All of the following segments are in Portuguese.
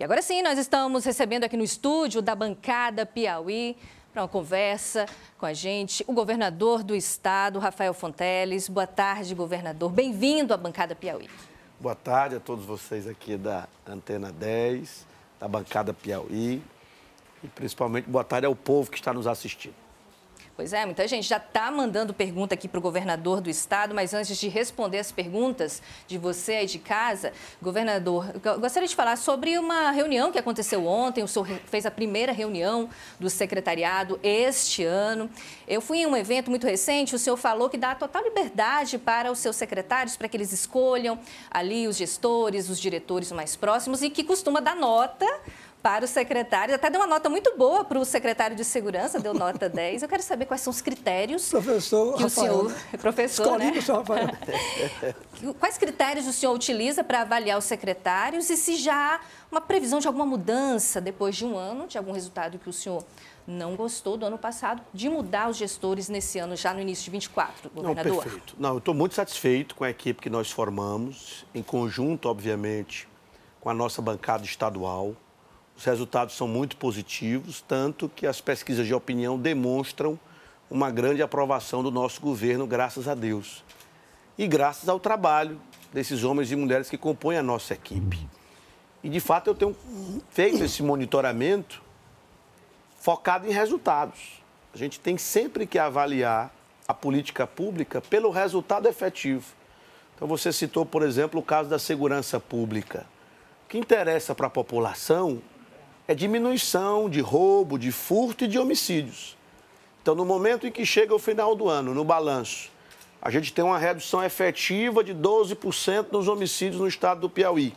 E agora sim, nós estamos recebendo aqui no estúdio da bancada Piauí para uma conversa com a gente o governador do estado, Rafael Fonteles. Boa tarde, governador. Bem-vindo à bancada Piauí. Boa tarde a todos vocês aqui da Antena 10, da bancada Piauí e principalmente boa tarde ao povo que está nos assistindo. Pois é, muita gente já está mandando pergunta aqui para o governador do estado, mas antes de responder as perguntas de você aí de casa, governador, gostaria de falar sobre uma reunião que aconteceu ontem. O senhor fez a primeira reunião do secretariado este ano. Eu fui em um evento muito recente, o senhor falou que dá total liberdade para os seus secretários, para que eles escolham ali os gestores, os diretores mais próximos e que costuma dar nota para o secretário. Até deu uma nota muito boa para o secretário de Segurança, deu nota 10. Eu quero saber quais são os critérios professor que Rafael, é né? o senhor... Professor, Escolhi né? senhor Rafael. quais critérios o senhor utiliza para avaliar os secretários e se já há uma previsão de alguma mudança depois de um ano, de algum resultado que o senhor não gostou do ano passado, de mudar os gestores nesse ano, já no início de 24, governador? Não, perfeito. Não, eu estou muito satisfeito com a equipe que nós formamos, em conjunto, obviamente, com a nossa bancada estadual, os resultados são muito positivos, tanto que as pesquisas de opinião demonstram uma grande aprovação do nosso governo, graças a Deus. E graças ao trabalho desses homens e mulheres que compõem a nossa equipe. E, de fato, eu tenho feito esse monitoramento focado em resultados. A gente tem sempre que avaliar a política pública pelo resultado efetivo. Então, você citou, por exemplo, o caso da segurança pública. O que interessa para a população é diminuição de roubo, de furto e de homicídios. Então, no momento em que chega o final do ano, no balanço, a gente tem uma redução efetiva de 12% nos homicídios no estado do Piauí,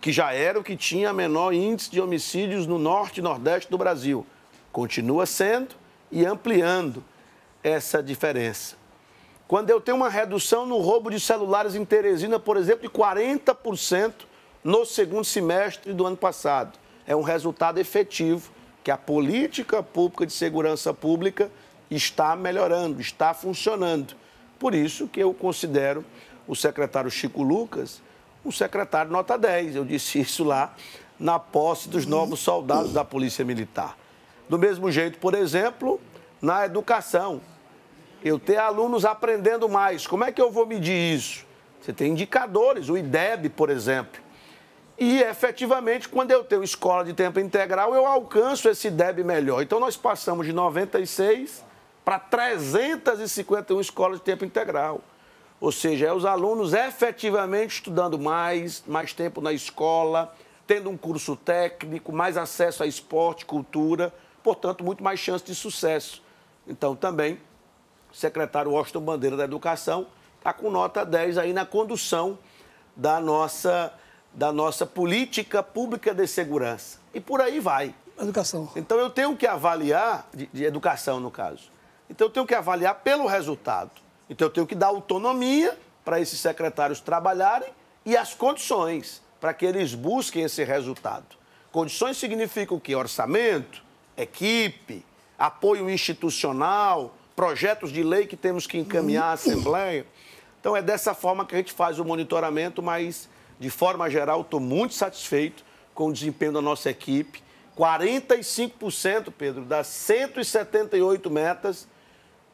que já era o que tinha menor índice de homicídios no norte e nordeste do Brasil. Continua sendo e ampliando essa diferença. Quando eu tenho uma redução no roubo de celulares em Teresina, por exemplo, de 40% no segundo semestre do ano passado é um resultado efetivo que a política pública de segurança pública está melhorando, está funcionando. Por isso que eu considero o secretário Chico Lucas um secretário nota 10. Eu disse isso lá na posse dos novos soldados da Polícia Militar. Do mesmo jeito, por exemplo, na educação. Eu ter alunos aprendendo mais. Como é que eu vou medir isso? Você tem indicadores, o IDEB, por exemplo. E efetivamente, quando eu tenho escola de tempo integral, eu alcanço esse DEB melhor. Então, nós passamos de 96 para 351 escolas de tempo integral. Ou seja, é os alunos efetivamente estudando mais, mais tempo na escola, tendo um curso técnico, mais acesso a esporte, cultura, portanto, muito mais chance de sucesso. Então, também, o secretário Washington Bandeira da Educação está com nota 10 aí na condução da nossa da nossa política pública de segurança. E por aí vai. Educação. Então eu tenho que avaliar, de, de educação no caso, então eu tenho que avaliar pelo resultado. Então eu tenho que dar autonomia para esses secretários trabalharem e as condições para que eles busquem esse resultado. Condições significam o quê? Orçamento, equipe, apoio institucional, projetos de lei que temos que encaminhar à Assembleia. Então é dessa forma que a gente faz o monitoramento, mas de forma geral, estou muito satisfeito com o desempenho da nossa equipe. 45%, Pedro, das 178 metas,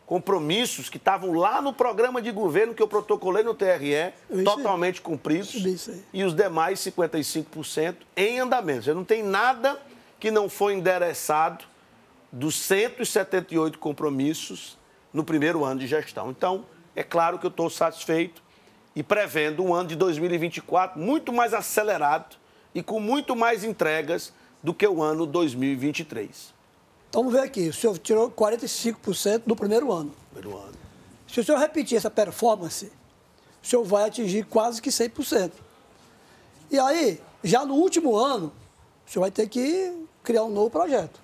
compromissos que estavam lá no programa de governo que eu protocolei no TRE, é totalmente cumpridos. É e os demais 55% em andamento. não tem nada que não foi endereçado dos 178 compromissos no primeiro ano de gestão. Então, é claro que eu estou satisfeito e prevendo um ano de 2024 muito mais acelerado e com muito mais entregas do que o ano 2023. Então, vamos ver aqui. O senhor tirou 45% do primeiro ano. Primeiro ano. Se o senhor repetir essa performance, o senhor vai atingir quase que 100%. E aí, já no último ano, o senhor vai ter que criar um novo projeto.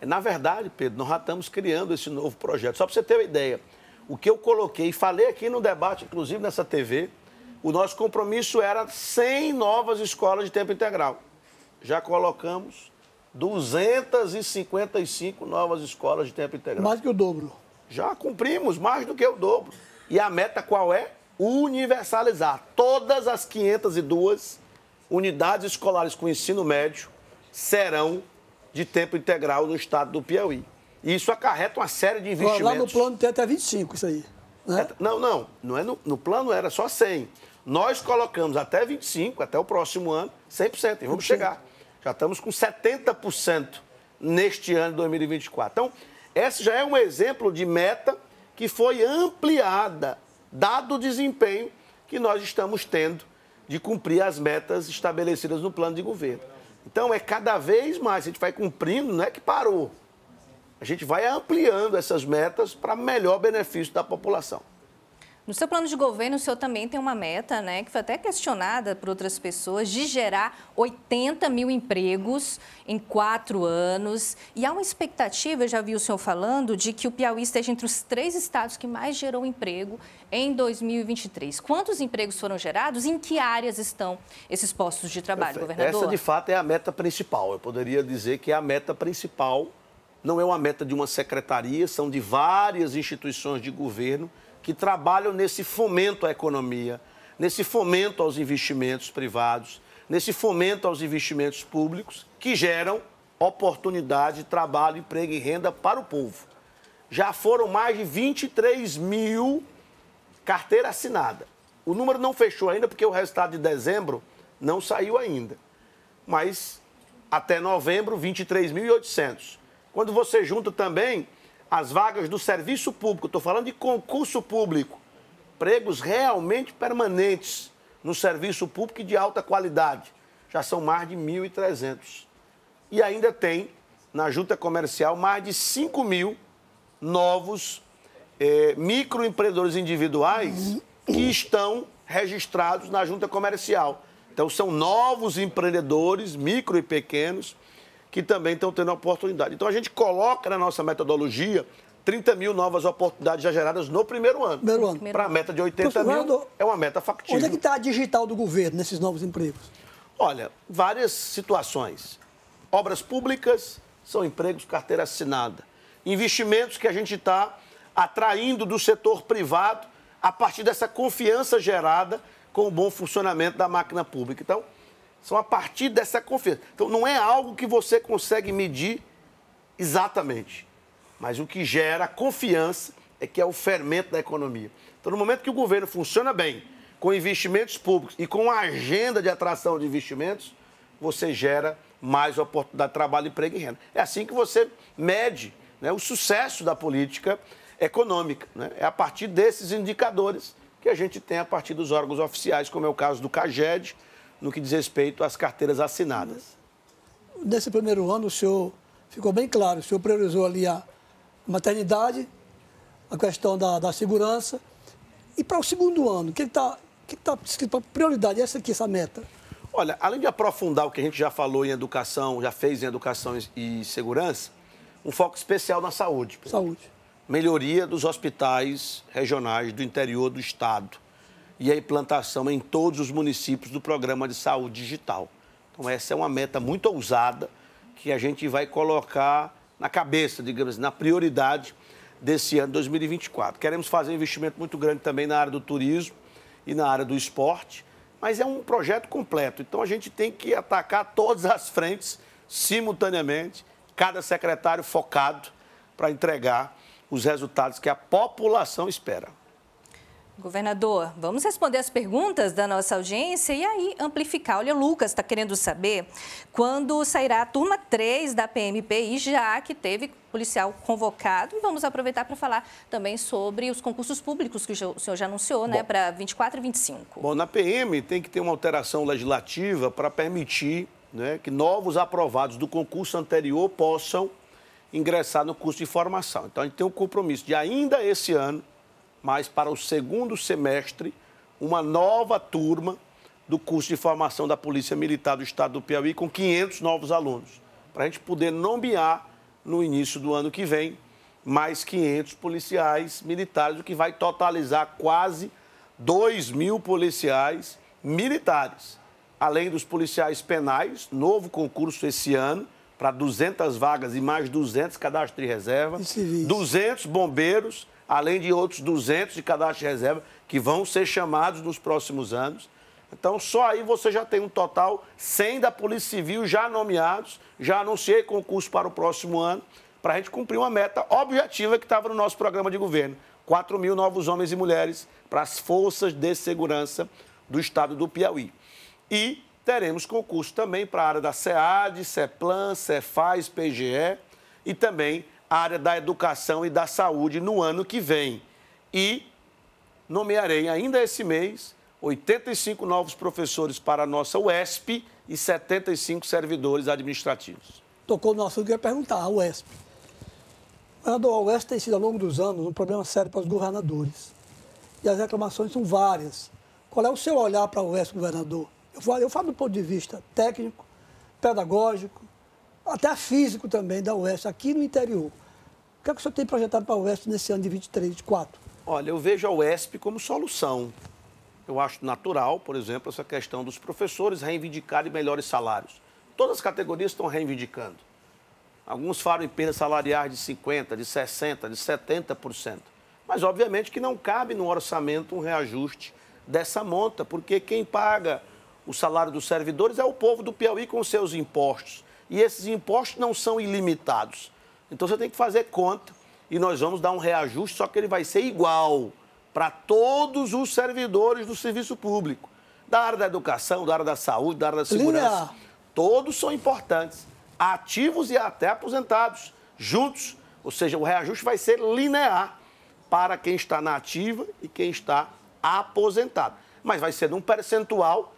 Na verdade, Pedro, nós já estamos criando esse novo projeto. Só para você ter uma ideia, o que eu coloquei e falei aqui no debate, inclusive nessa TV, o nosso compromisso era 100 novas escolas de tempo integral. Já colocamos 255 novas escolas de tempo integral. Mais que o dobro. Já cumprimos mais do que o dobro. E a meta qual é? Universalizar todas as 502 unidades escolares com ensino médio serão de tempo integral no estado do Piauí. E isso acarreta uma série de investimentos. Lá no plano tem até 25 isso aí. Né? É, não, não. não é no, no, plano era só 100. Nós colocamos até 25, até o próximo ano, 100%. E vamos 100%. chegar. Já estamos com 70% neste ano de 2024. Então, esse já é um exemplo de meta que foi ampliada, dado o desempenho que nós estamos tendo de cumprir as metas estabelecidas no plano de governo. Então, é cada vez mais, a gente vai cumprindo, não é que parou a gente vai ampliando essas metas para melhor benefício da população. No seu plano de governo, o senhor também tem uma meta, né, que foi até questionada por outras pessoas, de gerar 80 mil empregos em quatro anos. E há uma expectativa, eu já vi o senhor falando, de que o Piauí esteja entre os três estados que mais gerou emprego em 2023. Quantos empregos foram gerados? Em que áreas estão esses postos de trabalho, Perfeito. governador? Essa, de fato, é a meta principal. Eu poderia dizer que é a meta principal não é uma meta de uma secretaria, são de várias instituições de governo que trabalham nesse fomento à economia, nesse fomento aos investimentos privados, nesse fomento aos investimentos públicos, que geram oportunidade, trabalho, emprego e renda para o povo. Já foram mais de 23 mil carteiras assinada. O número não fechou ainda porque o resultado de dezembro não saiu ainda. Mas até novembro, 23.800. Quando você junta também as vagas do serviço público, estou falando de concurso público, empregos realmente permanentes no serviço público e de alta qualidade, já são mais de 1.300. E ainda tem, na junta comercial, mais de 5 mil novos eh, microempreendedores individuais que estão registrados na junta comercial. Então, são novos empreendedores, micro e pequenos, que também estão tendo a oportunidade. Então a gente coloca na nossa metodologia 30 mil novas oportunidades já geradas no primeiro ano. Primeiro ano. Para a meta de 80 mil, falando é uma meta factível. Onde é que está a digital do governo nesses novos empregos? Olha, várias situações. Obras públicas são empregos carteira assinada. Investimentos que a gente está atraindo do setor privado a partir dessa confiança gerada com o bom funcionamento da máquina pública. Então, são a partir dessa confiança. Então, não é algo que você consegue medir exatamente, mas o que gera confiança é que é o fermento da economia. Então, no momento que o governo funciona bem, com investimentos públicos e com a agenda de atração de investimentos, você gera mais oportunidade de trabalho, emprego e renda. É assim que você mede né, o sucesso da política econômica. Né? É a partir desses indicadores que a gente tem a partir dos órgãos oficiais, como é o caso do CAGED, no que diz respeito às carteiras assinadas. Nesse primeiro ano, o senhor ficou bem claro, o senhor priorizou ali a maternidade, a questão da, da segurança. E para o segundo ano, o que está que tá escrito para prioridade? Essa aqui, essa meta. Olha, além de aprofundar o que a gente já falou em educação, já fez em educação e segurança, um foco especial na saúde. Saúde. Melhoria dos hospitais regionais do interior do estado e a implantação em todos os municípios do programa de saúde digital. Então, essa é uma meta muito ousada que a gente vai colocar na cabeça, digamos assim, na prioridade desse ano 2024. Queremos fazer um investimento muito grande também na área do turismo e na área do esporte, mas é um projeto completo. Então a gente tem que atacar todas as frentes simultaneamente, cada secretário focado para entregar os resultados que a população espera. Governador, vamos responder as perguntas da nossa audiência e aí amplificar. Olha, o Lucas está querendo saber quando sairá a turma 3 da PMPI, já que teve policial convocado. E vamos aproveitar para falar também sobre os concursos públicos que o senhor já anunciou, né, para 24 e 25. Bom, na PM tem que ter uma alteração legislativa para permitir né, que novos aprovados do concurso anterior possam ingressar no curso de formação. Então, a gente tem um compromisso de ainda esse ano mas para o segundo semestre, uma nova turma do curso de formação da Polícia Militar do Estado do Piauí, com 500 novos alunos, para a gente poder nomear no início do ano que vem mais 500 policiais militares, o que vai totalizar quase 2 mil policiais militares. Além dos policiais penais, novo concurso esse ano, para 200 vagas e mais 200 cadastro de reserva, 200 bombeiros além de outros 200 de cadastro de reserva que vão ser chamados nos próximos anos. Então, só aí você já tem um total 100 da Polícia Civil já nomeados. Já anunciei concurso para o próximo ano, para a gente cumprir uma meta objetiva que estava no nosso programa de governo: 4 mil novos homens e mulheres para as forças de segurança do estado do Piauí. E teremos concurso também para a área da SEAD, CEPLAN, CEFAS, PGE e também a área da educação e da saúde no ano que vem. E nomearei ainda esse mês 85 novos professores para a nossa UESP e 75 servidores administrativos. Tocou no assunto que eu ia perguntar, a UESP. Governador, a UESP tem sido, ao longo dos anos, um problema sério para os governadores. E as reclamações são várias. Qual é o seu olhar para a UESP, governador? Eu falo, eu falo do ponto de vista técnico, pedagógico, até físico também da UESP, aqui no interior. O que, é que o senhor tem projetado para a UESP nesse ano de 23, 24? Olha, eu vejo a UESP como solução. Eu acho natural, por exemplo, essa questão dos professores reivindicarem melhores salários. Todas as categorias estão reivindicando. Alguns falam em perdas salariais de 50%, de 60%, de 70%. Mas, obviamente, que não cabe no orçamento um reajuste dessa monta, porque quem paga o salário dos servidores é o povo do Piauí com seus impostos. E esses impostos não são ilimitados. Então você tem que fazer conta e nós vamos dar um reajuste, só que ele vai ser igual para todos os servidores do serviço público, da área da educação, da área da saúde, da área da segurança. Linha. Todos são importantes, ativos e até aposentados, juntos. Ou seja, o reajuste vai ser linear para quem está na ativa e quem está aposentado. Mas vai ser num percentual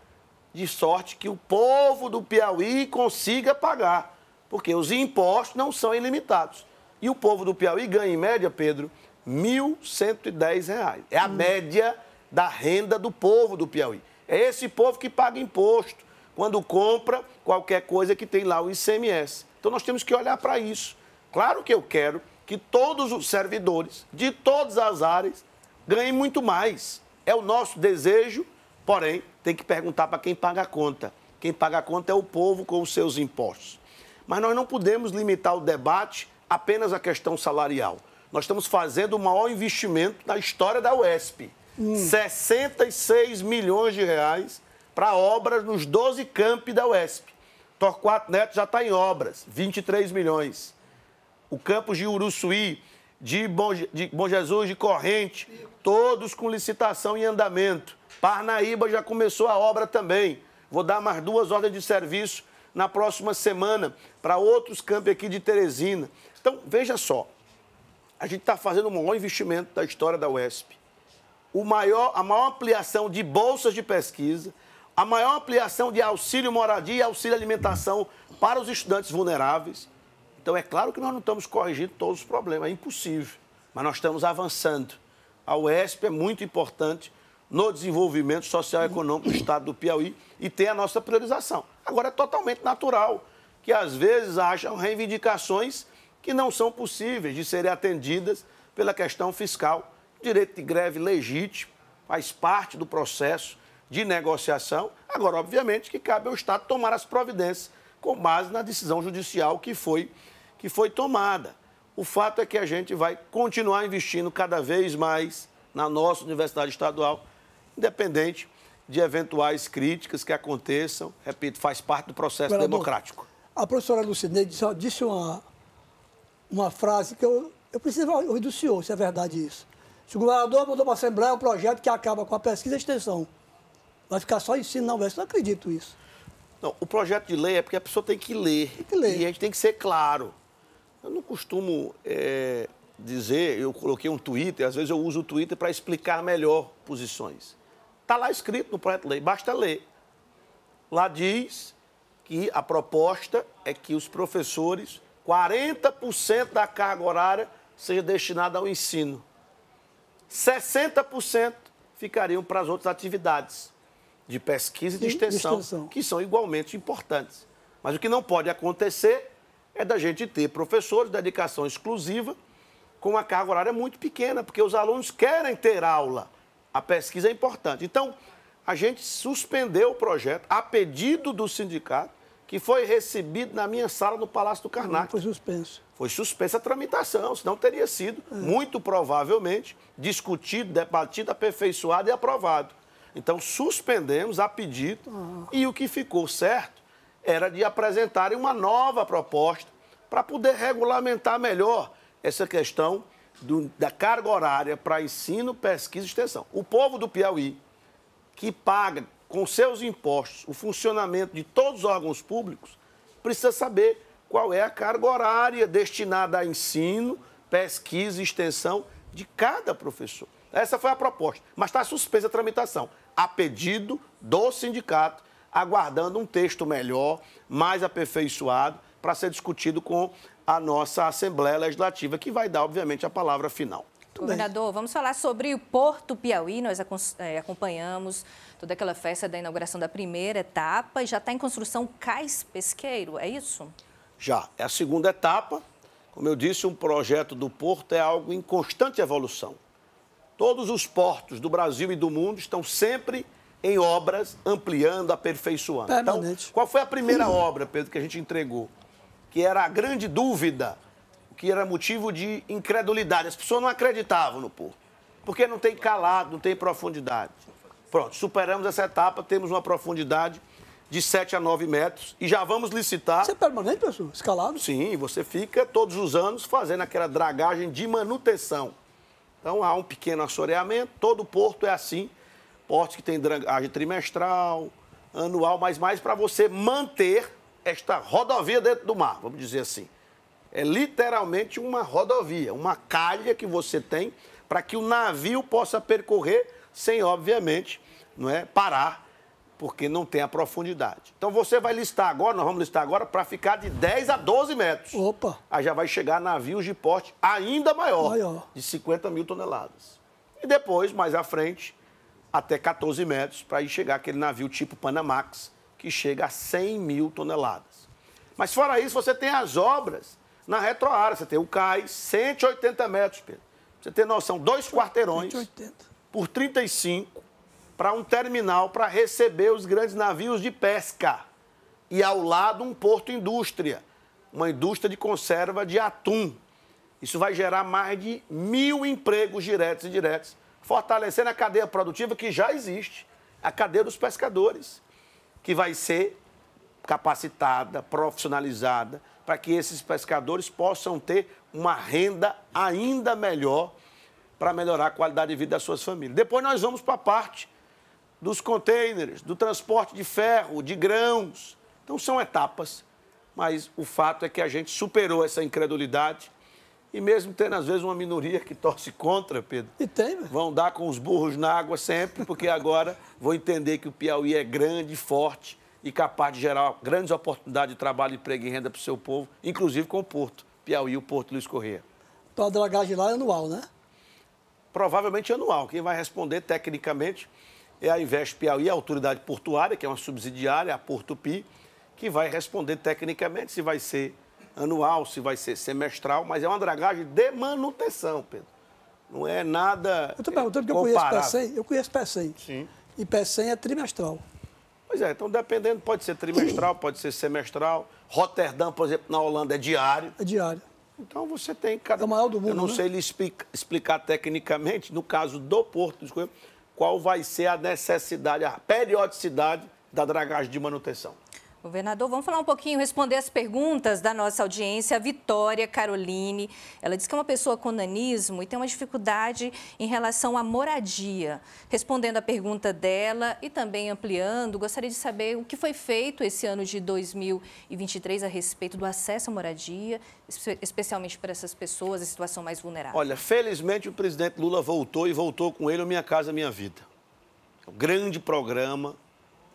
de sorte que o povo do Piauí consiga pagar porque os impostos não são ilimitados. E o povo do Piauí ganha, em média, Pedro, R$ 1.110. É a hum. média da renda do povo do Piauí. É esse povo que paga imposto quando compra qualquer coisa que tem lá o ICMS. Então nós temos que olhar para isso. Claro que eu quero que todos os servidores de todas as áreas ganhem muito mais. É o nosso desejo, porém, tem que perguntar para quem paga a conta. Quem paga a conta é o povo com os seus impostos. Mas nós não podemos limitar o debate apenas à questão salarial. Nós estamos fazendo o maior investimento na história da UESP. Hum. 66 milhões de reais para obras nos 12 campi da UESP. Torquato Neto já está em obras, 23 milhões. O campus de Uruçuí, de Bom, de Bom Jesus, de Corrente, todos com licitação em andamento. Parnaíba já começou a obra também. Vou dar mais duas ordens de serviço na próxima semana para outros campos aqui de Teresina. Então, veja só, a gente está fazendo o maior investimento da história da UESP. O maior, a maior ampliação de bolsas de pesquisa, a maior ampliação de auxílio moradia e auxílio alimentação para os estudantes vulneráveis. Então, é claro que nós não estamos corrigindo todos os problemas, é impossível, mas nós estamos avançando. A UESP é muito importante no desenvolvimento social e econômico do estado do Piauí e tem a nossa priorização. Agora, é totalmente natural que às vezes hajam reivindicações que não são possíveis de serem atendidas pela questão fiscal. Direito de greve legítimo, faz parte do processo de negociação. Agora, obviamente, que cabe ao Estado tomar as providências com base na decisão judicial que foi, que foi tomada. O fato é que a gente vai continuar investindo cada vez mais na nossa Universidade Estadual, independente de eventuais críticas que aconteçam. Repito, faz parte do processo democrático. A professora Lucinei disse, disse uma, uma frase que eu, eu preciso ouvir do senhor, se é verdade isso. Se o governador mandou para a Assembleia um projeto que acaba com a pesquisa e a extensão, vai ficar só ensino na UES. Eu não acredito nisso. Não, o projeto de lei é porque a pessoa tem que ler. Tem que ler. E a gente tem que ser claro. Eu não costumo é, dizer, eu coloquei um Twitter, às vezes eu uso o Twitter para explicar melhor posições. Está lá escrito no projeto de lei, basta ler. Lá diz que a proposta é que os professores, 40% da carga horária seja destinada ao ensino. 60% ficariam para as outras atividades de pesquisa e de extensão, extensão, que são igualmente importantes. Mas o que não pode acontecer é da gente ter professores de dedicação exclusiva com uma carga horária muito pequena, porque os alunos querem ter aula. A pesquisa é importante. Então, a gente suspendeu o projeto a pedido do sindicato, que foi recebido na minha sala no Palácio do Karnak. Foi suspenso. Foi suspensa a tramitação, senão teria sido, é. muito provavelmente, discutido, debatido, aperfeiçoado e aprovado. Então, suspendemos a pedido ah. e o que ficou certo era de apresentarem uma nova proposta para poder regulamentar melhor essa questão do, da carga horária para ensino, pesquisa e extensão. O povo do Piauí, que paga com seus impostos o funcionamento de todos os órgãos públicos, precisa saber qual é a carga horária destinada a ensino, pesquisa e extensão de cada professor. Essa foi a proposta, mas está suspensa a tramitação, a pedido do sindicato, aguardando um texto melhor, mais aperfeiçoado, para ser discutido com a nossa Assembleia Legislativa, que vai dar, obviamente, a palavra final. Tudo Governador, bem. vamos falar sobre o Porto Piauí. Nós é, acompanhamos toda aquela festa da inauguração da primeira etapa e já está em construção o cais pesqueiro, é isso? Já. É a segunda etapa. Como eu disse, um projeto do porto é algo em constante evolução. Todos os portos do Brasil e do mundo estão sempre em obras, ampliando, aperfeiçoando. Então, Permanente. Então, qual foi a primeira obra, Pedro, que a gente entregou? que era a grande dúvida, que era motivo de incredulidade. As pessoas não acreditavam no Porto, porque não tem calado, não tem profundidade. Pronto, superamos essa etapa, temos uma profundidade de 7 a 9 metros e já vamos licitar. Você é permanente, pessoal? Escalado? Sim, você fica todos os anos fazendo aquela dragagem de manutenção. Então há um pequeno assoreamento, todo porto é assim. Portos que tem dragagem trimestral, anual, mas mais para você manter esta rodovia dentro do mar, vamos dizer assim. É literalmente uma rodovia, uma calha que você tem para que o navio possa percorrer sem, obviamente, não é, parar, porque não tem a profundidade. Então você vai listar agora, nós vamos listar agora, para ficar de 10 a 12 metros. Opa! Aí já vai chegar navios de porte ainda maior, maior. de 50 mil toneladas. E depois, mais à frente, até 14 metros, para ir chegar aquele navio tipo Panamax, que chega a 100 mil toneladas. Mas fora isso, você tem as obras na retroárea. Você tem o CAI, 180 metros, Pedro. Você tem noção, dois quarteirões 180. por 35 para um terminal para receber os grandes navios de pesca. E ao lado, um porto indústria, uma indústria de conserva de atum. Isso vai gerar mais de mil empregos diretos e indiretos, fortalecendo a cadeia produtiva que já existe, a cadeia dos pescadores que vai ser capacitada, profissionalizada, para que esses pescadores possam ter uma renda ainda melhor para melhorar a qualidade de vida das suas famílias. Depois nós vamos para a parte dos contêineres, do transporte de ferro, de grãos. Então são etapas, mas o fato é que a gente superou essa incredulidade e mesmo tendo, às vezes, uma minoria que torce contra, Pedro. E tem, velho. Vão dar com os burros na água sempre, porque agora vão entender que o Piauí é grande, forte e capaz de gerar grandes oportunidades de trabalho, emprego e renda para o seu povo, inclusive com o Porto. Piauí, o Porto Luiz Corrêa. Então é a dragagem lá é anual, né? Provavelmente anual. Quem vai responder tecnicamente é a Invest Piauí, a autoridade portuária, que é uma subsidiária, a Porto Pi, que vai responder tecnicamente se vai ser anual, se vai ser semestral, mas é uma dragagem de manutenção, Pedro. Não é nada. Eu estou perguntando porque eu conheço P100, eu conheço p Sim. E P100 é trimestral. Pois é, então dependendo, pode ser trimestral, pode ser semestral. Rotterdam, por exemplo, na Holanda é diário. É diário. Então você tem cada. É o maior do mundo. Eu não né? sei lhe explica, explicar tecnicamente, no caso do Porto, qual vai ser a necessidade, a periodicidade da dragagem de manutenção. Governador, vamos falar um pouquinho, responder as perguntas da nossa audiência. A Vitória Caroline, ela diz que é uma pessoa com nanismo e tem uma dificuldade em relação à moradia. Respondendo a pergunta dela e também ampliando, gostaria de saber o que foi feito esse ano de 2023 a respeito do acesso à moradia, especialmente para essas pessoas em situação mais vulnerável. Olha, felizmente o presidente Lula voltou e voltou com ele a Minha Casa Minha Vida. É grande programa,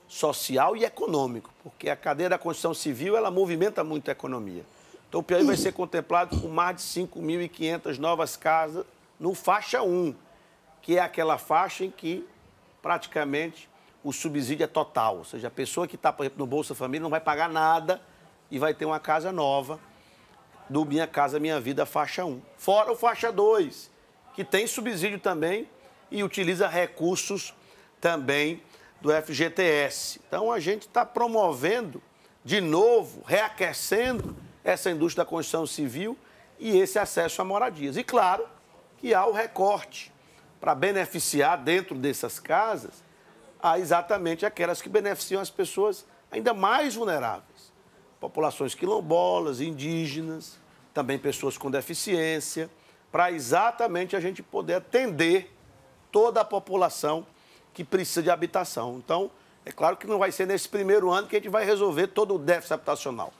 social e econômico, porque a cadeia da construção Civil ela movimenta muito a economia. Então, o Piauí vai ser contemplado com mais de 5.500 novas casas no faixa 1, que é aquela faixa em que praticamente o subsídio é total. Ou seja, a pessoa que está, por exemplo, no Bolsa Família não vai pagar nada e vai ter uma casa nova do Minha Casa Minha Vida faixa 1. Fora o faixa 2, que tem subsídio também e utiliza recursos também do FGTS. Então a gente está promovendo de novo, reaquecendo essa indústria da construção civil e esse acesso a moradias. E claro que há o recorte para beneficiar dentro dessas casas a exatamente aquelas que beneficiam as pessoas ainda mais vulneráveis. Populações quilombolas, indígenas, também pessoas com deficiência, para exatamente a gente poder atender toda a população que precisa de habitação. Então, é claro que não vai ser nesse primeiro ano que a gente vai resolver todo o déficit habitacional.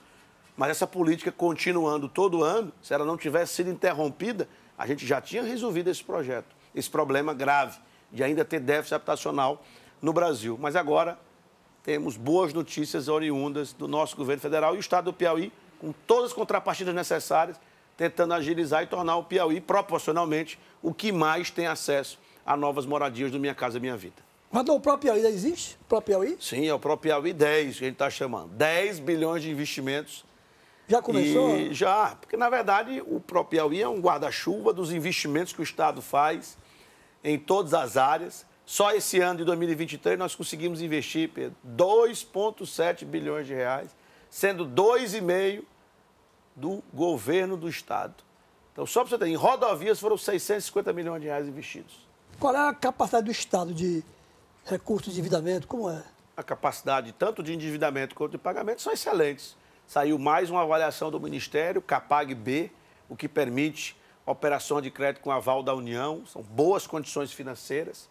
Mas essa política continuando todo ano, se ela não tivesse sido interrompida, a gente já tinha resolvido esse projeto, esse problema grave de ainda ter déficit habitacional no Brasil. Mas agora temos boas notícias oriundas do nosso governo federal e o estado do Piauí, com todas as contrapartidas necessárias, tentando agilizar e tornar o Piauí proporcionalmente o que mais tem acesso a novas moradias do Minha Casa Minha Vida. Mas não, o próprio Piauí existe? O próprio Piauí? Sim, é o próprio Piauí 10, que a gente está chamando. 10 bilhões de investimentos. Já começou? E já, porque na verdade o próprio Piauí é um guarda-chuva dos investimentos que o Estado faz em todas as áreas. Só esse ano de 2023 nós conseguimos investir, Pedro, 2,7 bilhões de reais, sendo 2,5 do governo do Estado. Então, só para você ter, em rodovias foram 650 milhões de reais investidos. Qual é a capacidade do Estado de recursos de endividamento? Como é? A capacidade tanto de endividamento quanto de pagamento são excelentes. Saiu mais uma avaliação do Ministério, CAPAG B, o que permite operação de crédito com aval da União, são boas condições financeiras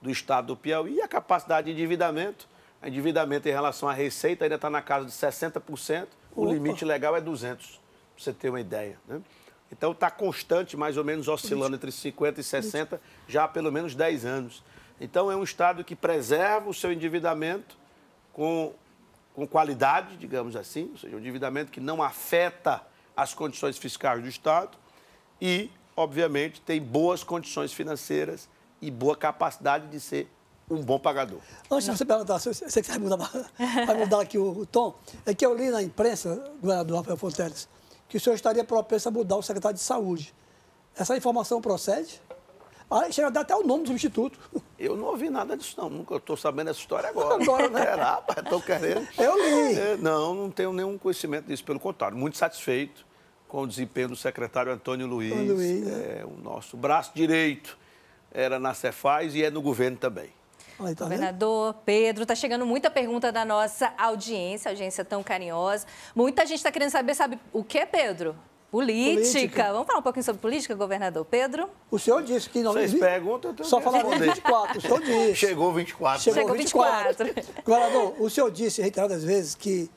do Estado do Piauí e a capacidade de endividamento. endividamento em relação à receita ainda está na casa de 60%, Opa. o limite legal é 200%, para você ter uma ideia. Né? Então está constante, mais ou menos oscilando entre 50 e 60, já há pelo menos 10 anos. Então é um Estado que preserva o seu endividamento com, com qualidade, digamos assim, ou seja, um endividamento que não afeta as condições fiscais do Estado e, obviamente, tem boas condições financeiras e boa capacidade de ser um bom pagador. Antes de você perguntar, você vai mudar, vai mudar aqui o, o tom, é que eu li na imprensa, governador Rafael Fonteles, que o senhor estaria propenso a mudar o secretário de saúde. Essa informação procede? Ah, chega a dar até o nome do substituto. Eu não ouvi nada disso, não. Nunca estou sabendo essa história agora. Agora, né? Era, é, rapaz, estou querendo. Eu li. É, não, não tenho nenhum conhecimento disso. Pelo contrário, muito satisfeito com o desempenho do secretário Antônio Luiz. Antônio Luiz. Né? É, né? o nosso braço direito era na Cefaz e é no governo também. Aí, tá Governador, vendo? Pedro, está chegando muita pergunta da nossa audiência, audiência tão carinhosa. Muita gente está querendo saber, sabe o que, Pedro? Política. política. Vamos falar um pouquinho sobre política, governador Pedro? O senhor disse que não... Vocês perguntam, eu Só falar 24, o senhor disse. Chegou 24. Chegou, 24. 24. governador, o senhor disse reiteradas vezes que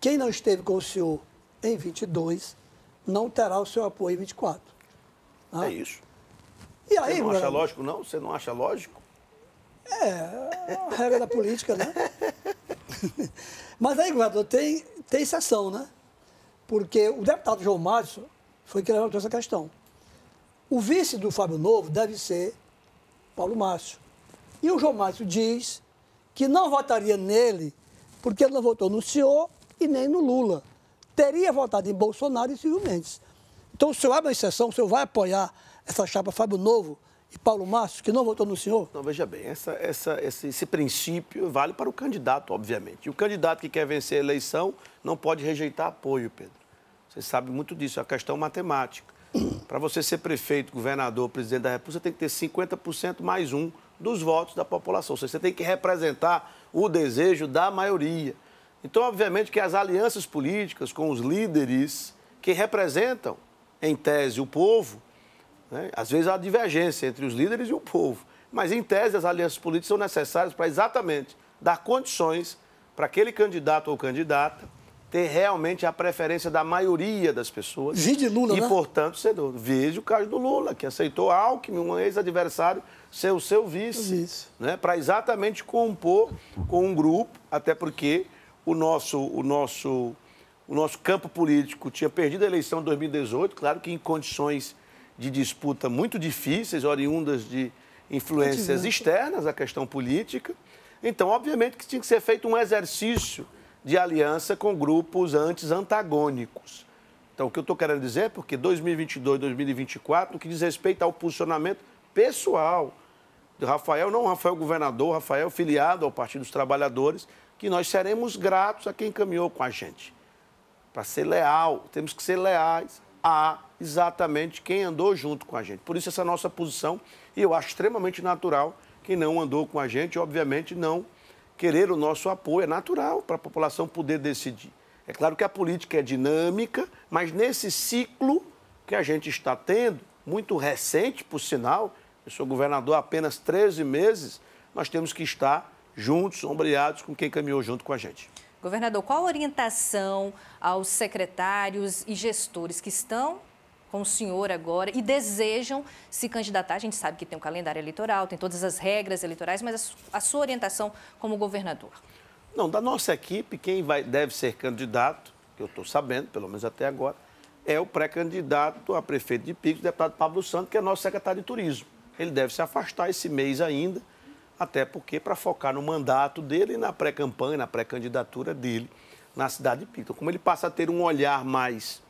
quem não esteve com o senhor em 22 não terá o seu apoio em 24. Né? É isso. E aí, você não acha lógico, não? Você não acha lógico? É, a regra da política, né? Mas aí, governador, tem, tem exceção, né? Porque o deputado João Márcio foi que levantou essa questão. O vice do Fábio Novo deve ser Paulo Márcio. E o João Márcio diz que não votaria nele porque ele não votou no senhor e nem no Lula. Teria votado em Bolsonaro e Silvio Mendes. Então, o senhor abre uma exceção, o senhor vai apoiar essa chapa Fábio Novo e Paulo Márcio, que não votou no senhor? Não, veja bem, essa, essa, esse, esse, princípio vale para o candidato, obviamente. E o candidato que quer vencer a eleição não pode rejeitar apoio, Pedro. Você sabe muito disso, é uma questão matemática. Para você ser prefeito, governador, presidente da República, você tem que ter 50% mais um dos votos da população. Seja, você tem que representar o desejo da maioria. Então, obviamente, que as alianças políticas com os líderes que representam, em tese, o povo, né? Às vezes há divergência entre os líderes e o povo. Mas, em tese, as alianças políticas são necessárias para exatamente dar condições para aquele candidato ou candidata ter realmente a preferência da maioria das pessoas. Vide Lula, E, né? portanto, você Veja o caso do Lula, que aceitou Alckmin, um ex-adversário, ser o seu vice. vice. Né? Para exatamente compor com um grupo, até porque o nosso, o nosso, o nosso campo político tinha perdido a eleição em 2018, claro que em condições de disputa muito difíceis, oriundas de influências externas à questão política. Então, obviamente que tinha que ser feito um exercício de aliança com grupos antes antagônicos. Então, o que eu estou querendo dizer é porque 2022, 2024, no que diz respeito ao posicionamento pessoal do Rafael, não Rafael governador, Rafael filiado ao Partido dos Trabalhadores, que nós seremos gratos a quem caminhou com a gente. Para ser leal, temos que ser leais a exatamente quem andou junto com a gente. Por isso, essa nossa posição, e eu acho extremamente natural, quem não andou com a gente, obviamente, não querer o nosso apoio. É natural para a população poder decidir. É claro que a política é dinâmica, mas nesse ciclo que a gente está tendo, muito recente, por sinal, eu sou governador há apenas 13 meses, nós temos que estar juntos, ombreados com quem caminhou junto com a gente. Governador, qual a orientação aos secretários e gestores que estão com o senhor agora e desejam se candidatar? A gente sabe que tem um calendário eleitoral, tem todas as regras eleitorais, mas a sua orientação como governador? Não, da nossa equipe, quem vai, deve ser candidato, que eu estou sabendo, pelo menos até agora, é o pré-candidato a prefeito de o deputado Pablo Santos, que é nosso secretário de Turismo. Ele deve se afastar esse mês ainda até porque para focar no mandato dele e na pré-campanha, na pré-candidatura dele na cidade de Picos. Então, como ele passa a ter um olhar mais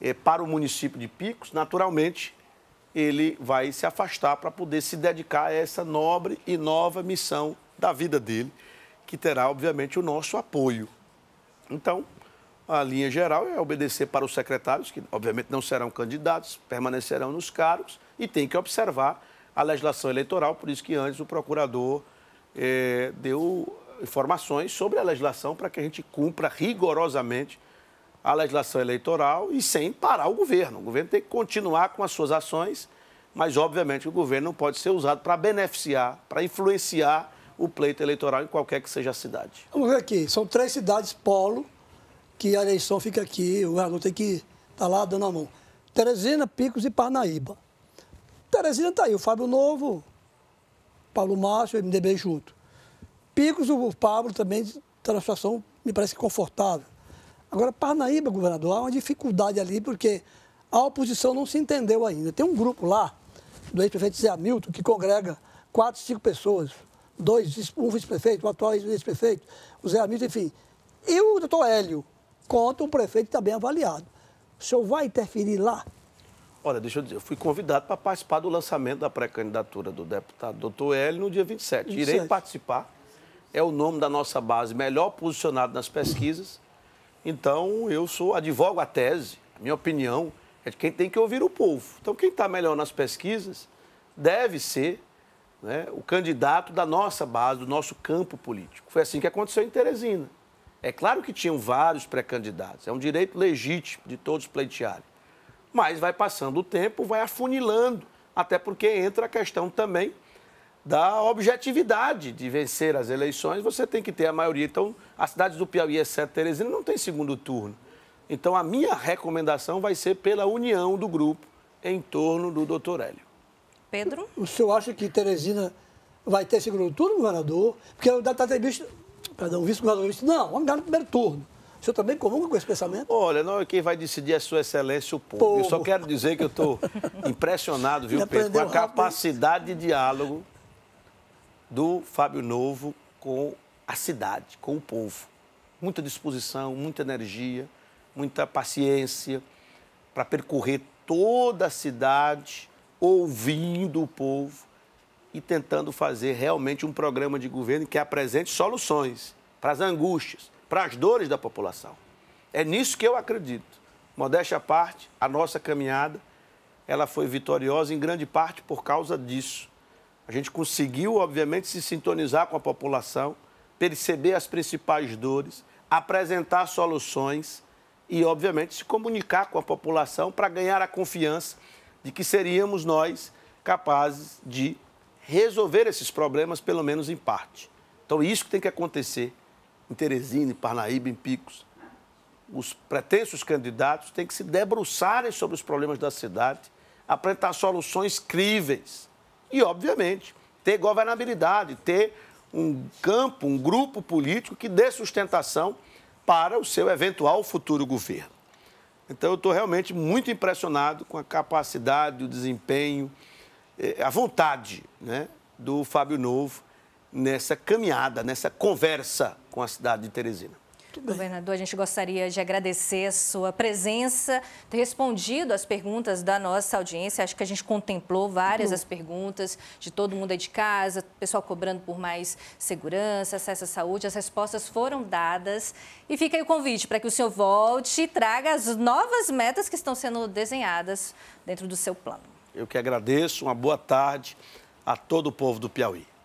é, para o município de Picos, naturalmente ele vai se afastar para poder se dedicar a essa nobre e nova missão da vida dele, que terá, obviamente, o nosso apoio. Então, a linha geral é obedecer para os secretários, que obviamente não serão candidatos, permanecerão nos cargos, e tem que observar a legislação eleitoral, por isso que antes o procurador eh, deu informações sobre a legislação para que a gente cumpra rigorosamente a legislação eleitoral e sem parar o governo. O governo tem que continuar com as suas ações, mas obviamente o governo não pode ser usado para beneficiar, para influenciar o pleito eleitoral em qualquer que seja a cidade. Vamos ver aqui, são três cidades polo que a eleição fica aqui, o governo tem que estar tá lá dando a mão. Teresina, Picos e Parnaíba. Teresina está aí, o Fábio Novo, Paulo Márcio, MDB junto. Picos, o Pablo também está na situação, me parece, confortável. Agora, Parnaíba, governador, há uma dificuldade ali, porque a oposição não se entendeu ainda. Tem um grupo lá, do ex-prefeito Zé Hamilton, que congrega quatro, cinco pessoas, dois, um vice-prefeito, o atual vice-prefeito, o Zé Hamilton, enfim. E o doutor Hélio conta um prefeito que está bem avaliado. O senhor vai interferir lá? Olha, deixa eu dizer, eu fui convidado para participar do lançamento da pré-candidatura do deputado doutor L no dia 27. 27. Irei participar. É o nome da nossa base melhor posicionado nas pesquisas. Então, eu sou advogo a tese. A minha opinião é de quem tem que ouvir o povo. Então, quem está melhor nas pesquisas deve ser né, o candidato da nossa base, do nosso campo político. Foi assim que aconteceu em Teresina. É claro que tinham vários pré-candidatos, é um direito legítimo de todos pleitearem. Mas vai passando o tempo, vai afunilando, até porque entra a questão também da objetividade de vencer as eleições, você tem que ter a maioria. Então, as cidades do Piauí, exceto Teresina, não tem segundo turno. Então, a minha recomendação vai ser pela união do grupo em torno do doutor Hélio. Pedro? O senhor acha que Teresina vai ter segundo turno, governador? Porque o deputado visto, perdão, o vice-governador disse, não, vamos dar no primeiro turno. O senhor também tá comunga com esse pensamento? Olha, não é quem vai decidir é sua excelência o povo. povo. Eu só quero dizer que eu estou impressionado, viu, Pedro, com a capacidade de diálogo do Fábio Novo com a cidade, com o povo. Muita disposição, muita energia, muita paciência para percorrer toda a cidade, ouvindo o povo e tentando fazer realmente um programa de governo que apresente soluções para as angústias, para as dores da população. É nisso que eu acredito. Modéstia à parte, a nossa caminhada ela foi vitoriosa em grande parte por causa disso. A gente conseguiu, obviamente, se sintonizar com a população, perceber as principais dores, apresentar soluções e, obviamente, se comunicar com a população para ganhar a confiança de que seríamos nós capazes de resolver esses problemas, pelo menos em parte. Então, é isso que tem que acontecer em Teresina, em Parnaíba, em Picos. Os pretensos candidatos têm que se debruçarem sobre os problemas da cidade, apresentar soluções críveis e, obviamente, ter governabilidade, ter um campo, um grupo político que dê sustentação para o seu eventual futuro governo. Então, eu estou realmente muito impressionado com a capacidade, o desempenho, eh, a vontade né, do Fábio Novo nessa caminhada, nessa conversa com a cidade de Teresina. Governador, a gente gostaria de agradecer a sua presença, ter respondido às perguntas da nossa audiência. Acho que a gente contemplou várias uhum. as perguntas de todo mundo aí de casa, pessoal cobrando por mais segurança, acesso à saúde. As respostas foram dadas. E fica aí o convite para que o senhor volte e traga as novas metas que estão sendo desenhadas dentro do seu plano. Eu que agradeço. Uma boa tarde a todo o povo do Piauí.